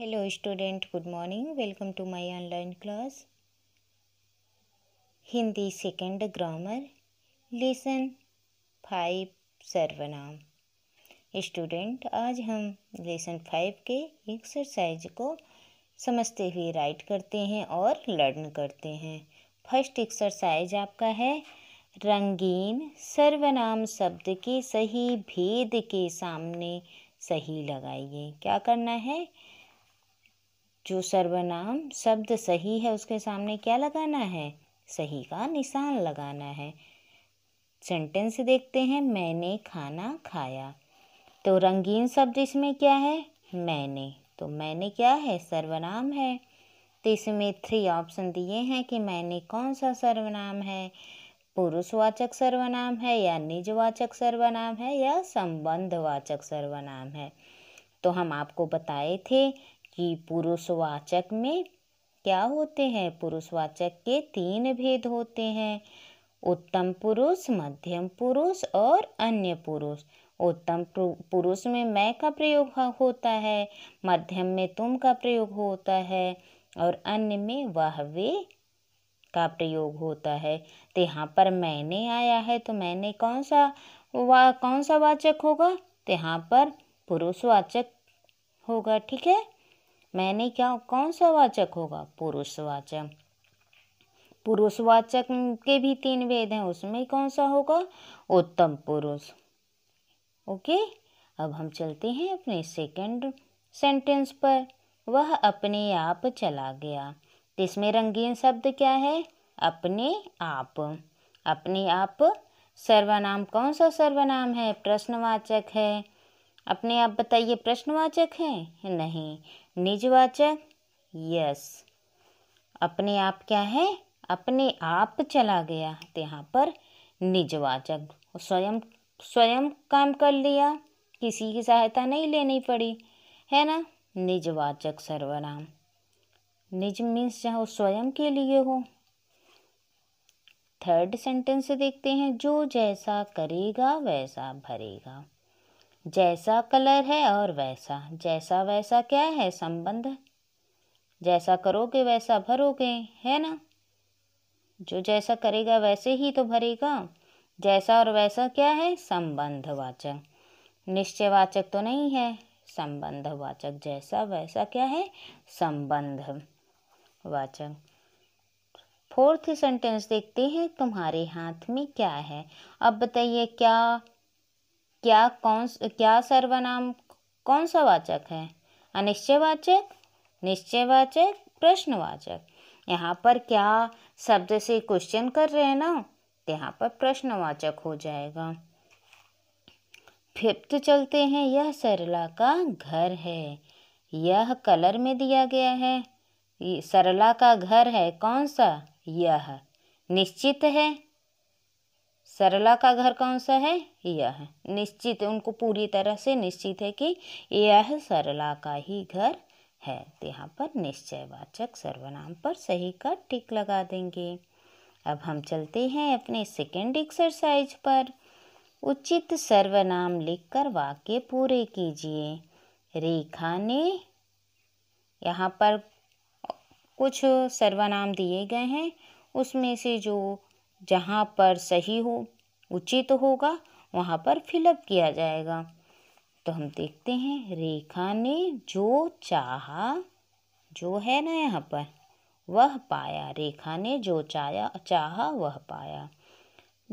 hello student good morning welcome to my online class Hindi second grammar lesson five सर्वनाम student आज हम lesson five के exercise को समझते हुए राइट करते हैं और लर्न करते हैं फर्स्ट एक्सरसाइज आपका है रंगीन सर्वनाम शब्द के सही भेद के सामने सही लगाइए क्या करना है जो सर्वनाम शब्द सही है उसके सामने क्या लगाना है सही का निशान लगाना है सेंटेंस देखते हैं मैंने खाना खाया तो रंगीन शब्द इसमें क्या है मैंने तो मैंने क्या है सर्वनाम है तो इसमें थ्री ऑप्शन दिए हैं कि मैंने कौन सा सर्वनाम है पुरुषवाचक सर्वनाम है या निजवाचक सर्वनाम है या संबंधवाचक सर्वनाम है तो हम आपको बताए थे कि पुरुषवाचक में क्या होते हैं पुरुषवाचक के तीन भेद होते हैं उत्तम पुरुष मध्यम पुरुष और अन्य पुरुष उत्तम पुरुष में मैं का प्रयोग होता है मध्यम में तुम का प्रयोग होता है और अन्य में वह वे का प्रयोग होता है तो यहाँ पर मैंने आया है तो मैंने कौन सा वा कौन सा वाचक होगा तो यहाँ पर पुरुषवाचक होगा ठीक है मैंने क्या कौन सा वाचक होगा पुरुषवाचक पुरुषवाचक के भी तीन वेद हैं उसमें कौन सा होगा उत्तम पुरुष ओके अब हम चलते हैं अपने सेकंड सेंटेंस पर वह अपने आप चला गया इसमें रंगीन शब्द क्या है अपने आप अपने आप सर्वनाम कौन सा सर्वनाम है प्रश्नवाचक है अपने आप बताइए प्रश्नवाचक हैं नहीं निजवाचक यस अपने आप क्या है अपने आप चला गया तो यहाँ पर निजवाचक स्वयं स्वयं काम कर लिया किसी की सहायता नहीं लेनी पड़ी है ना निजवाचक सर्वनाम निज मीन्स जहाँ स्वयं के लिए हो थर्ड सेंटेंस देखते हैं जो जैसा करेगा वैसा भरेगा जैसा कलर है और वैसा जैसा वैसा क्या है संबंध जैसा करोगे वैसा भरोगे है ना जो जैसा करेगा वैसे ही तो भरेगा जैसा और वैसा क्या है संबंधवाचक निश्चयवाचक तो नहीं है संबंधवाचक जैसा वैसा क्या है संबंध वाचक फोर्थ सेंटेंस देखते हैं तुम्हारे हाथ में क्या है अब बताइए क्या क्या कौन क्या सर्वनाम कौन सा वाचक है अनिश्चयवाचक निश्चयवाचक प्रश्नवाचक यहाँ पर क्या शब्द से क्वेश्चन कर रहे हैं ना तो यहाँ पर प्रश्नवाचक हो जाएगा फिफ्थ चलते हैं यह सरला का घर है यह कलर में दिया गया है सरला का घर है कौन सा यह निश्चित है सरला का घर कौन सा है यह है निश्चित उनको पूरी तरह से निश्चित है कि यह सरला का ही घर है तो यहाँ पर निश्चयवाचक सर्वनाम पर सही का टिक लगा देंगे अब हम चलते हैं अपने सेकेंड एक्सरसाइज पर उचित सर्वनाम लिखकर वाक्य पूरे कीजिए रेखा ने यहाँ पर कुछ सर्वनाम दिए गए हैं उसमें से जो जहाँ पर सही हो उचित होगा वहाँ पर फिलअप किया जाएगा तो हम देखते हैं रेखा ने जो चाहा जो है ना यहाँ पर वह पाया रेखा ने जो चाया चाहा वह पाया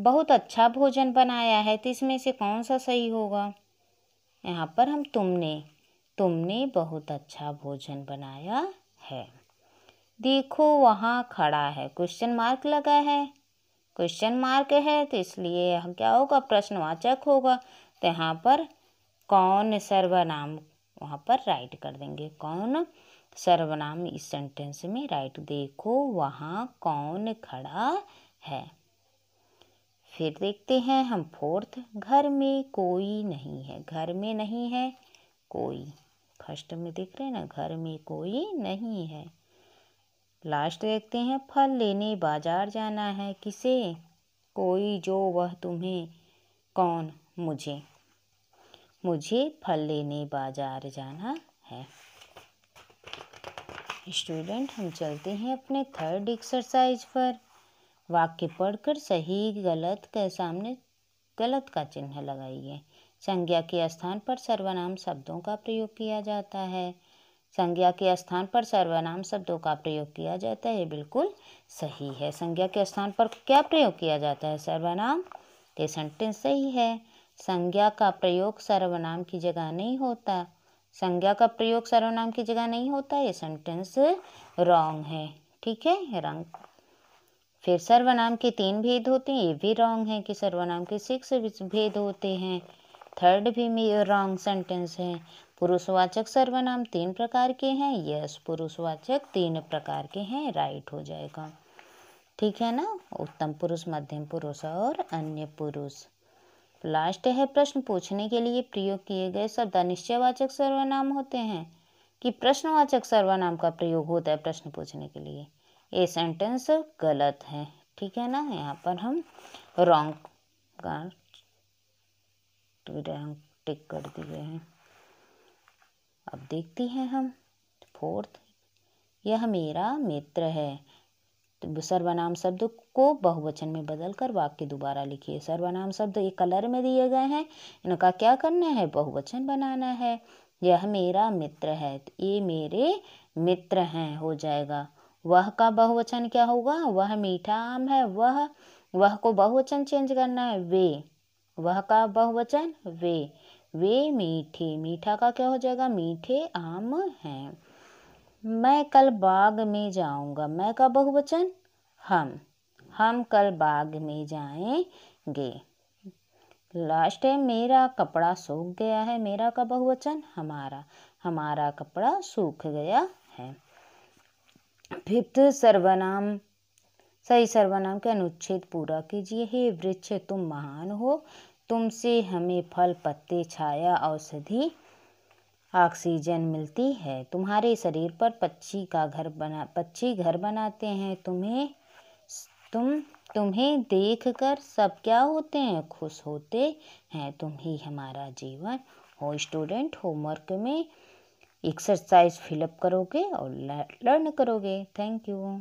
बहुत अच्छा भोजन बनाया है तो इसमें से कौन सा सही होगा यहाँ पर हम तुमने तुमने बहुत अच्छा भोजन बनाया है देखो वहाँ खड़ा है क्वेश्चन मार्क लगा है क्वेश्चन मार्क है तो इसलिए यह क्या होगा प्रश्नवाचक होगा तो यहाँ पर कौन सर्वनाम वहाँ पर राइट कर देंगे कौन सर्वनाम इस सेंटेंस में राइट देखो वहाँ कौन खड़ा है फिर देखते हैं हम फोर्थ घर में कोई नहीं है घर में नहीं है कोई फर्स्ट में देख रहे हैं ना घर में कोई नहीं है लास्ट देखते हैं फल लेने बाजार जाना है किसे कोई जो वह तुम्हें कौन मुझे मुझे फल लेने बाजार जाना है स्टूडेंट हम चलते हैं अपने थर्ड एक्सरसाइज पर वाक्य पढ़कर सही गलत के सामने गलत का चिन्ह लगाइए संज्ञा के स्थान पर सर्वनाम शब्दों का प्रयोग किया जाता है संज्ञा के स्थान पर सर्वनाम शब्दों का प्रयोग किया जाता है बिल्कुल सही है संज्ञा के स्थान पर क्या प्रयोग किया जाता है सर्वनाम ये सेंटेंस सही है संज्ञा का प्रयोग सर्वनाम की जगह नहीं होता संज्ञा का प्रयोग सर्वनाम की जगह नहीं होता ये सेंटेंस रॉन्ग है ठीक है रंग फिर सर्वनाम के तीन भेद होते हैं ये भी रॉन्ग है कि सर्वनाम के सिक्स भेद होते हैं थर्ड भी रॉन्ग सेंटेंस है पुरुषवाचक सर्वनाम तीन प्रकार के हैं यस पुरुषवाचक तीन प्रकार के हैं राइट हो जाएगा ठीक है ना उत्तम पुरुष मध्यम पुरुष और अन्य पुरुष लास्ट है प्रश्न पूछने के लिए प्रयोग किए गए शब्द अनिश्चयवाचक सर्वनाम होते हैं कि प्रश्नवाचक सर्वनाम का प्रयोग होता है प्रश्न पूछने के लिए ये सेंटेंस गलत है ठीक है ना यहाँ पर हम रॉन्ग का रॉन्ग टिक कर दिए हैं अब देखते हैं हम फोर्थ यह मेरा मित्र है तो सर्वनाम शब्द को बहुवचन में बदलकर वाक्य दोबारा लिखिए सर्वनाम शब्द ये कलर में दिए गए हैं इनका क्या करना है बहुवचन बनाना है यह मेरा मित्र है तो ये मेरे मित्र हैं हो जाएगा वह का बहुवचन क्या होगा वह मीठा आम है वह वह को बहुवचन चेंज करना है वे वह का बहुवचन वे वे मीठे मीठा का क्या हो जाएगा मीठे आम हैं मैं कल बाग में जाऊंगा मैं का बहुवचन हम हम कल बाग में जाएंगे लास्ट है मेरा कपड़ा सूख गया है मेरा का बहुवचन हमारा हमारा कपड़ा सूख गया है फिफ्थ सर्वनाम सही सर्वनाम के अनुच्छेद पूरा कीजिए हे वृक्ष तुम महान हो तुमसे हमें फल पत्ते छाया औषधि ऑक्सीजन मिलती है तुम्हारे शरीर पर पक्षी का घर बना पक्षी घर बनाते हैं तुम्हें तुम तुम्हें देखकर सब क्या होते हैं खुश होते हैं तुम ही हमारा जीवन हो स्टूडेंट होमवर्क में एक्सरसाइज फिलअप करोगे और लर्न करोगे थैंक यू